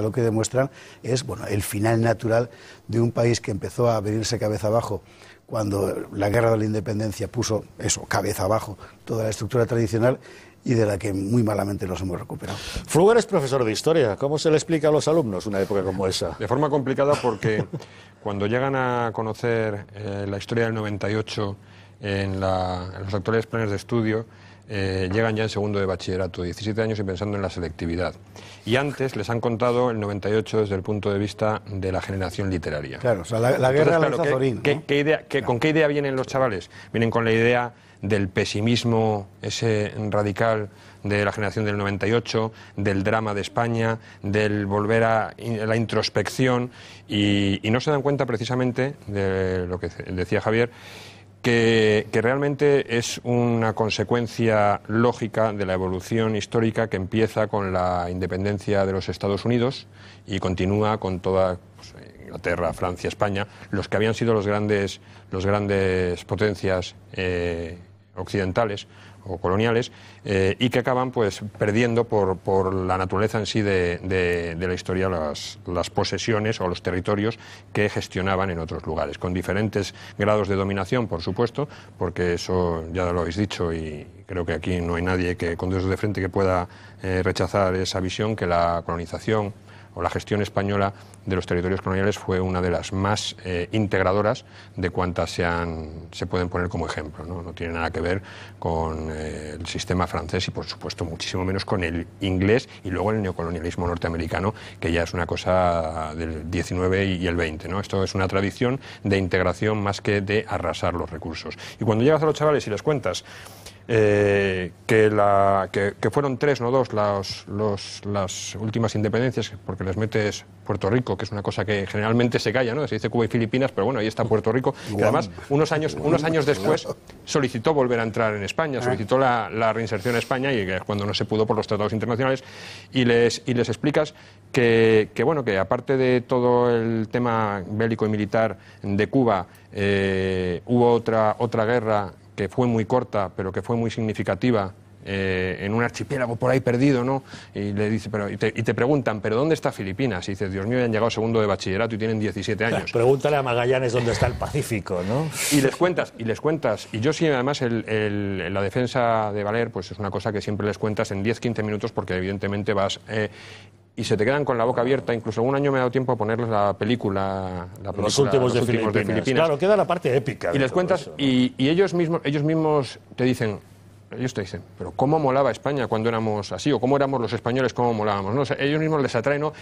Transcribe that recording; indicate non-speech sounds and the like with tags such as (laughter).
Lo que demuestran es bueno, el final natural de un país que empezó a venirse cabeza abajo cuando la guerra de la independencia puso eso, cabeza abajo, toda la estructura tradicional y de la que muy malamente nos hemos recuperado. Fluger es profesor de historia. ¿Cómo se le explica a los alumnos una época como esa? De forma complicada porque (laughs) cuando llegan a conocer eh, la historia del 98 en los actuales planes de estudio, eh, llegan ya en segundo de bachillerato, 17 años y pensando en la selectividad. Y antes les han contado el 98 desde el punto de vista de la generación literaria. Claro, o sea, la, guerra de la ¿qué, ¿Con qué idea vienen los chavales? Vienen con la idea del pesimismo ese radical de la generación del 98, del drama de España, del volver a la introspección y, y no se dan cuenta precisamente de lo que decía Javier, que, realmente es una consecuencia lógica de la evolución histórica que empieza con la independencia de los Estados Unidos y continúa con toda pues, Inglaterra, Francia, España, los que habían sido los grandes, los grandes potencias eh, occidentales o coloniales eh, y que acaban pues perdiendo por, por la naturaleza en sí de, la historia las, las, posesiones o los territorios que gestionaban en otros lugares, con diferentes grados de dominación, por supuesto, porque eso ya lo habéis dicho y creo que aquí no hay nadie que con dedos de frente que pueda eh, rechazar esa visión que la colonización o la gestión española de los territorios coloniales fue una de las más eh, integradoras de cuantas se, se pueden poner como ejemplo. No, tiene nada que ver con eh, el sistema francés y, por supuesto, muchísimo menos con el inglés y luego el neocolonialismo norteamericano, que ya es una cosa del 19 y el 20. Esto es una tradición de integración más que de arrasar los recursos. Y cuando llegas a los chavales y les cuentas eh, que, la, que, fueron tres, no dos, las, las últimas independencias, porque les metes Puerto Rico, que es una cosa que generalmente se calla, ¿no? Se dice Cuba y Filipinas, pero bueno, ahí está Puerto Rico, Y además unos años, unos años después solicitó volver a entrar en España, ah. solicitó la, reinserción a España y cuando no se pudo por los tratados internacionales, y les, y les explicas que, bueno, que aparte de todo el tema bélico y militar de Cuba, eh, hubo otra, otra guerra que fue muy corta, pero que fue muy significativa eh, en un archipiélago por ahí perdido, ¿no? Y le dice, pero, y te, preguntan, ¿pero dónde está Filipinas? Y dices, Dios mío, han llegado segundo de bachillerato y tienen 17 años. pregúntale a Magallanes dónde está el Pacífico, ¿no? Y les cuentas, y les cuentas. Y yo sí, además, la defensa de Valer, pues es una cosa que siempre les cuentas en 10-15 minutos, porque evidentemente vas eh, y se te quedan con la boca abierta. Incluso un año me ha dado tiempo a ponerles la película. los últimos, de, Filipinas. Claro, queda la parte épica. Y les cuentas, y, ellos, mismos, ellos mismos te dicen. Ellos te dicen, pero ¿cómo molaba España cuando éramos así? ¿O cómo éramos los españoles? ¿Cómo molábamos? ellos mismos les atraen ¿no?